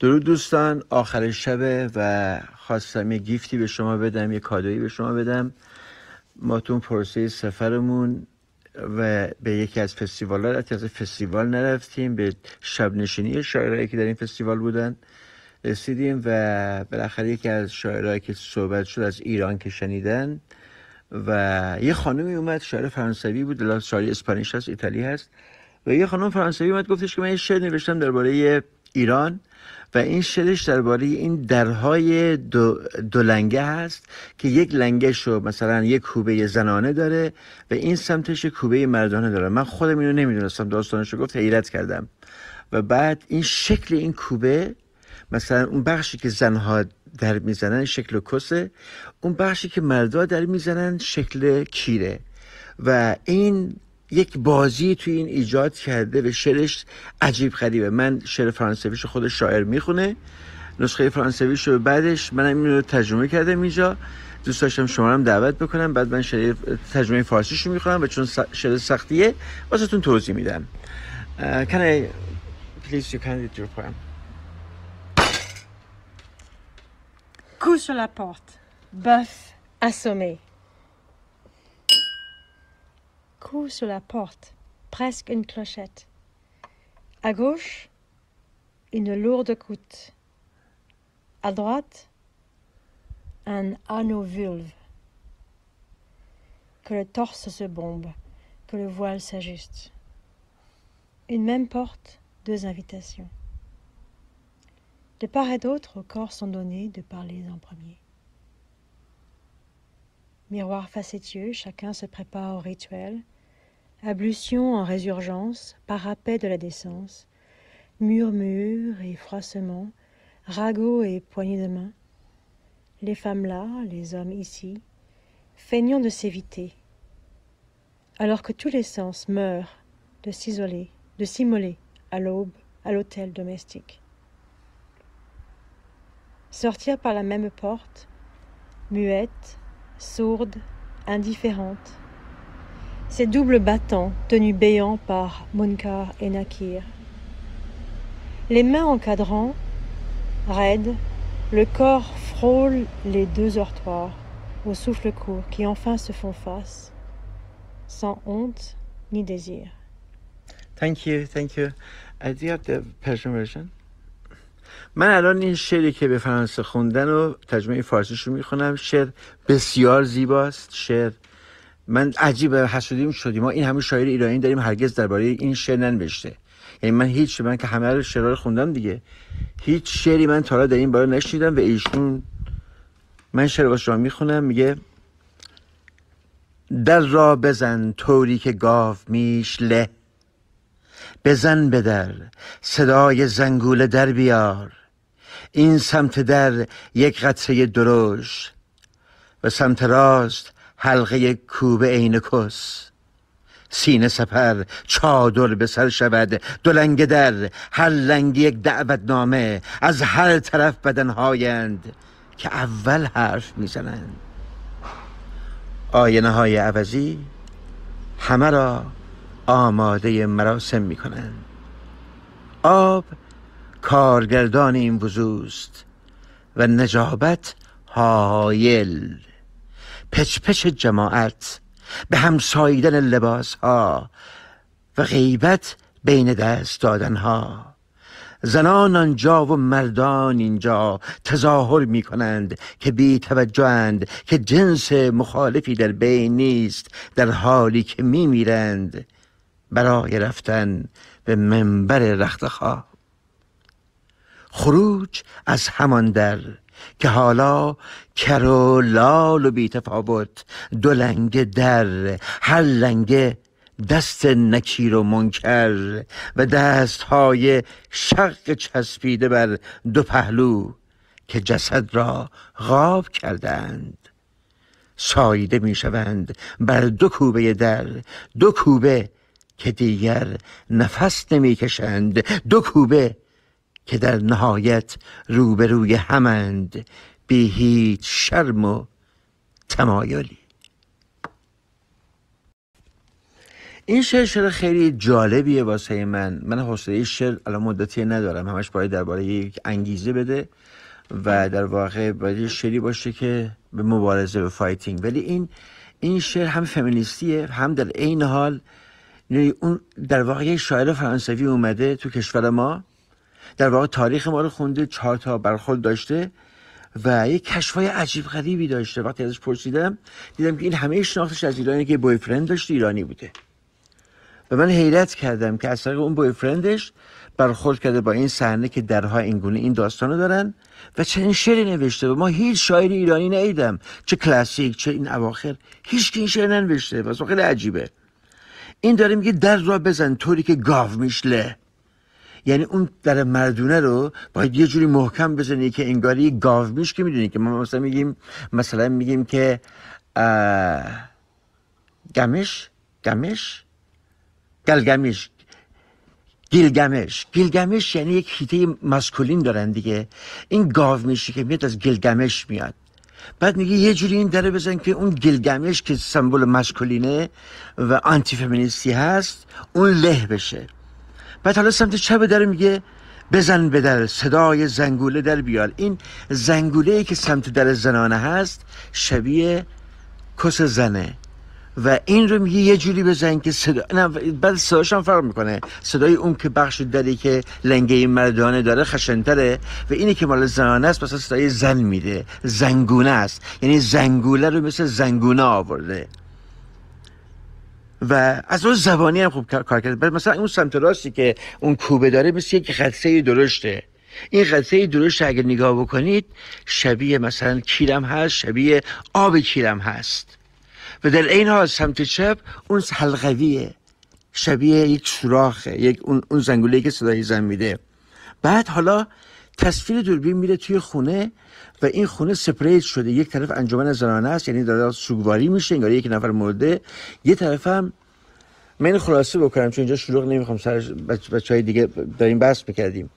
درود دوستان آخر شبه و خواستم یه گیفتی به شما بدم یه کادویی به شما بدم ما تو پروسه سفرمون و به یکی از فستیوال ها از فستیوال نرفتیم به شب نشینی شاعرایی که در این فستیوال بودن رسیدیم و بالاخره یکی از شاعرهایی که صحبت شد از ایران که شنیدن و یه خانمی اومد شاعر فرانسوی بود لا شاعر اسپانیش هست ایتالی هست و یه خانم فرانسوی اومد گفتش که من یه شعر نوشتم درباره ایران و این شلش درباره این درهای دو, لنگه هست که یک لنگش رو مثلا یک کوبه زنانه داره و این سمتش کوبه مردانه داره من خودم اینو نمیدونستم داستانش رو گفت حیرت کردم و بعد این شکل این کوبه مثلا اون بخشی که زنها در میزنن شکل کسه اون بخشی که مردها در میزنن شکل کیره و این یک بازی توی این ایجاد کرده و شعرش عجیب خریبه من شعر فرانسویش خود شاعر میخونه نسخه فرانسویش رو بعدش منم این رو ترجمه کردم اینجا دوست داشتم شما هم دعوت بکنم بعد من شعر ترجمه فارسیش رو میخونم و چون شعر سختیه واسهتون توضیح میدم uh, can I please you can read your poem sur coup sur la porte, presque une clochette. À gauche, une lourde coute. À droite, un anneau vulve. Que le torse se bombe, que le voile s'ajuste. Une même porte, deux invitations. De part et d'autre, corps sont donnés de parler en premier. Miroir facétieux, chacun se prépare au rituel, ablution en résurgence, parapet de la décence, murmures et froissement, ragots et poignées de main. Les femmes là, les hommes ici, feignant de s'éviter, alors que tous les sens meurent de s'isoler, de s'immoler à l'aube, à l'hôtel domestique. Sortir par la même porte, muette, sourde, indifférente, ces doubles battants tenus béants par Munkar et Nakir. Les mains encadrant, raides, le corps frôle les deux ortoirs au souffle court qui enfin se font face, sans honte ni désir. Thank you, thank you. Uh, do you have the Persian version? من الان این شعری که به فرانسه خوندن و ترجمه فارسیش رو میخونم شعر بسیار زیباست شعر من عجیب حسودیم شدیم ما این همه شاعر ایرانی داریم هرگز درباره این شعر ننوشته یعنی من هیچ من که همه رو خوندم دیگه هیچ شعری من تا حالا در این باره نشنیدم و ایشون من شعر واسه شما میخونم میگه در را بزن طوری که گاو میش له بزن به در صدای زنگوله در بیار این سمت در یک قطعه دروش و سمت راست حلقه کوب عین کس سینه سپر چادر به سر شود دلنگ در هر لنگ یک دعوت نامه از هر طرف بدنهایند که اول حرف میزنند آینه های عوضی همه را آماده مراسم میکنند آب کارگردان این وزوست و نجابت هایل پچپچ جماعت به همساییدن لباس ها و غیبت بین دست دادن ها زنان آنجا و مردان اینجا تظاهر می کنند که بی توجهند که جنس مخالفی در بین نیست در حالی که می میرند برای رفتن به منبر رختخواب خروج از همان در که حالا کر و لال و بیتفاوت دو لنگ در هر لنگه دست نکیر و منکر و دست های شق چسبیده بر دو پهلو که جسد را غاب کردند ساییده میشوند بر دو کوبه در دو کوبه که دیگر نفس نمیکشند دو کوبه که در نهایت روبروی همند به هیچ شرم و تمایلی این شعر شعر خیلی جالبیه واسه من من حوصله شعر الان مدتی ندارم همش باید درباره یک انگیزه بده و در واقع باید شعری باشه که به مبارزه به فایتینگ ولی این این شعر هم فمینیستیه هم در عین حال یعنی اون در واقع یک شاعر فرانسوی اومده تو کشور ما در واقع تاریخ ما رو خونده چهار تا برخورد داشته و یه کشفای عجیب غریبی داشته وقتی ازش پرسیدم دیدم که این همه شناختش از ایرانی که بوی فرند داشته ایرانی بوده و من حیرت کردم که از اون بوی فرندش برخورد کرده با این صحنه که درها اینگونه این داستانو دارن و چنین شعری نوشته و ما هیچ شاعر ایرانی ندیدم چه کلاسیک چه این اواخر هیچ که این شعر ننوشته و خیلی عجیبه این داره میگه در را بزن طوری که گاو میشله یعنی اون در مردونه رو باید یه جوری محکم بزنی که انگاری گاو میش که میدونی که ما مثلا میگیم مثلا میگیم که گمش گمش گلگمش گیلگمش گیلگمش یعنی یک خیته مسکولین دارن دیگه این گاو که میاد از گیلگمش میاد بعد میگه یه جوری این دره بزن که اون گیلگمش که سمبول مسکولینه و آنتی فمینیستی هست اون له بشه بعد حالا سمت چپ در میگه بزن به در صدای زنگوله در بیار این زنگوله ای که سمت در زنانه هست شبیه کس زنه و این رو میگه یه جوری بزن که صدا نه بعد صداش هم فرق میکنه صدای اون که بخش دری که لنگه مردانه داره خشنتره و اینی که مال زنانه است پس صدای زن میده زنگونه است یعنی زنگوله رو مثل زنگونه آورده و از اون زبانی هم خوب کار کرده مثلا اون سمت راستی که اون کوبه داره مثل یک قطعه درشته این قطعه درشت اگر نگاه بکنید شبیه مثلا کیرم هست شبیه آب کیرم هست و در این حال سمت چپ اون حلقویه شبیه یک سوراخه یک اون, زنگولهی که صدای زن میده بعد حالا تصویر دوربین میره توی خونه و این خونه سپریت شده یک طرف انجمن زنانه است یعنی داره سوگواری میشه انگار یک نفر مرده یه طرف هم من خلاصه بکنم چون اینجا شلوغ نمیخوام سر بچه های دیگه داریم بحث میکردیم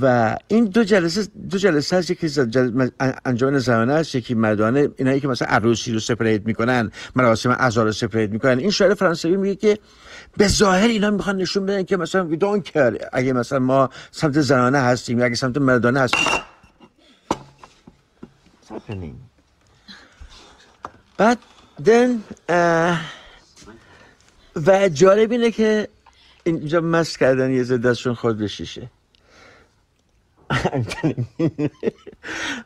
و این دو جلسه دو جلسه هست یکی جلسه انجمن زنانه هست یکی مردانه اینایی که مثلا عروسی رو سپریت میکنن مراسم عزا رو سپریت میکنن این شاعر فرانسوی میگه که به ظاهر اینا میخوان نشون بدن که مثلا ویدون کر اگه مثلا ما سمت زنانه هستیم اگه سمت مردانه هستیم بعد دن و جالب اینه که اینجا مست کردن یه دستشون خود به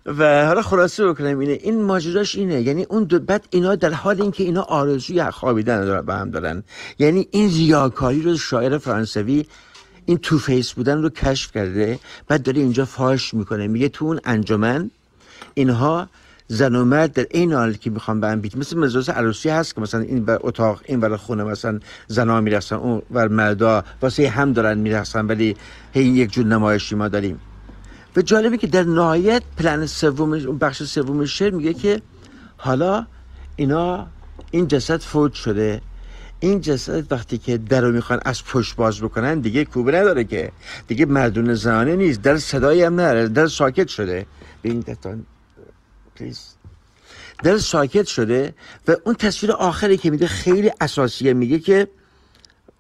و حالا خلاصه بکنم اینه این ماجراش اینه یعنی اون دو بعد اینا در حال اینکه اینا آرزوی خوابیدن به هم دارن یعنی این ریاکاری رو شاعر فرانسوی این تو فیس بودن رو کشف کرده بعد داره اینجا فاش میکنه میگه تو اون انجمن اینها زن و مرد در این حال که میخوام به هم بیت مثل مجلس عروسی هست که مثلا این بر اتاق این بر خونه مثلا زنا میرسن اون بر مردا واسه هم دارن میرسن ولی هی یک جور نمایشی ما داریم و جالبه که در نهایت پلن سوم بخش سوم شعر میگه که حالا اینا این جسد فوت شده این جسد وقتی که در میخوان از پشت باز بکنن دیگه کوبه نداره که دیگه مردون زنانه نیست در صدایی هم نداره در ساکت شده به این پلیز در ساکت شده و اون تصویر آخری که میده خیلی اساسیه میگه که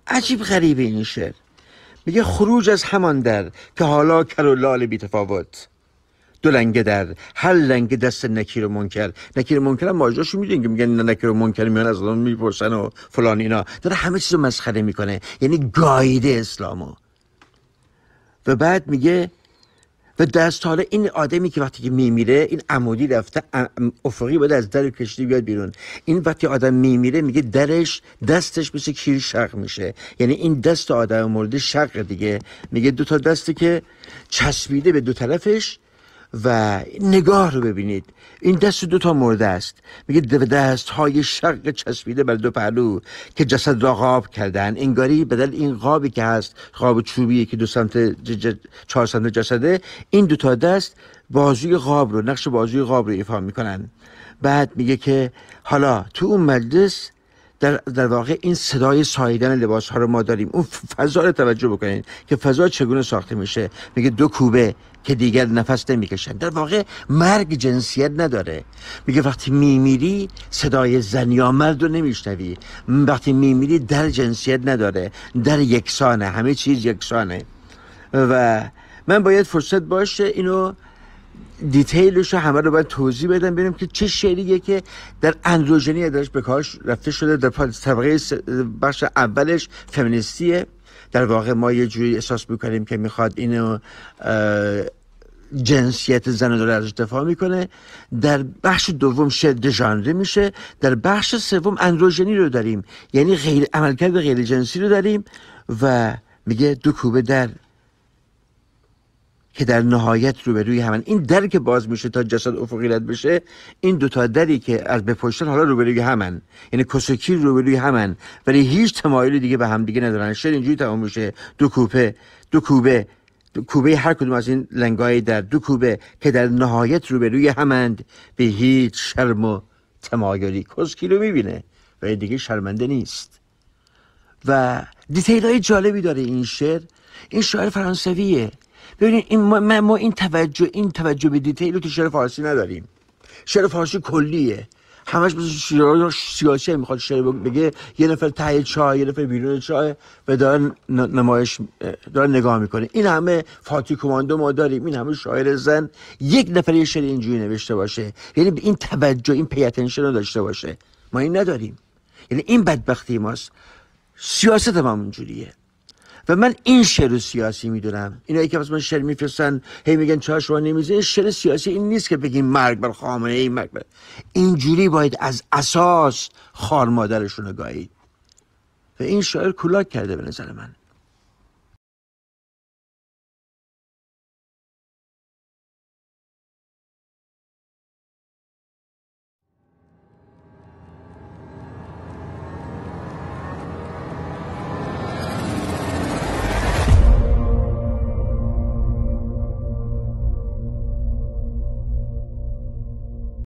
عجیب غریبه این شعر میگه خروج از همان در که حالا کر و لال بیتفاوت دو لنگه در هر لنگه دست نکیر و منکر نکیر و منکر هم ماجراشو که میگن نکیر و منکر میان از آدم میپرسن و فلان اینا داره همه چیز رو مسخره میکنه یعنی گایده اسلامو و بعد میگه و حالا این آدمی که وقتی که میمیره این عمودی رفته افقی باید از در کشتی بیاد بیرون این وقتی آدم میمیره میگه درش دستش مثل کیر شق میشه یعنی این دست آدم مورد شق دیگه میگه دو تا دستی که چسبیده به دو طرفش و نگاه رو ببینید این دست دو تا مرده است میگه دو دست های شرق چسبیده بر دو پهلو که جسد را قاب کردن انگاری بدل این قابی که هست قاب چوبی که دو سمت ج... چهار سمت جسده این دو تا دست بازوی قاب رو نقش بازوی قاب رو ایفا میکنن بعد میگه که حالا تو اون مجلس در, در واقع این صدای ساییدن لباس ها رو ما داریم اون فضا رو توجه بکنید که فضا چگونه ساخته میشه میگه دو کوبه که دیگر نفس نمیکشن در واقع مرگ جنسیت نداره میگه وقتی میمیری صدای زن یا مرد رو نمیشنوی وقتی میمیری در جنسیت نداره در یکسانه همه چیز یکسانه و من باید فرصت باشه اینو دیتیلش رو همه رو باید توضیح بدم ببینم که چه شعریه که در اندروژنی ادارش به کارش رفته شده در طبقه بخش اولش فمینیستیه در واقع ما یه جوری احساس میکنیم که میخواد اینو جنسیت زن داره ازش دفاع میکنه در بخش دوم شد ژانری میشه در بخش سوم اندروژنی رو داریم یعنی غیر عملکرد غیر جنسی رو داریم و میگه دو کوبه در که در نهایت روبروی همن این در که باز میشه تا جسد افقی رد بشه این دوتا دری که از بپشتن حالا روبروی همن یعنی کسکی روبروی همن ولی هیچ تمایل دیگه به هم دیگه ندارن شعر اینجوری تمام میشه دو کوپه دو کوبه کوبه هر کدوم از این لنگای در دو کوبه که در نهایت روبروی همند به هیچ شرم و تمایلی کسکی رو میبینه و دیگه شرمنده نیست و دیتیل های جالبی داره این شعر این شاعر فرانسویه ببینید این ما, ما این توجه این توجه به دیتیل رو تو شعر فارسی نداریم شعر فارسی کلیه همش بس شعر سیاسی میخواد شعر بگه یه نفر ته چاه یه نفر بیرون چاه و داره نمایش داره نگاه میکنه این همه فاتی کوماندو ما داریم این همه شاعر زن یک نفر یه شعر اینجوری نوشته باشه یعنی این توجه این پیتنشن رو داشته باشه ما این نداریم یعنی این بدبختی ماست سیاست هم اونجوریه و من این شعر سیاسی میدونم اینایی که پس من شعر میفرستن هی میگن چرا شما نمیزه این شعر سیاسی این نیست که بگیم مرگ بر خامنه ای مرگ بر اینجوری باید از اساس خار مادرشون رو و این شاعر کلاک کرده به نظر من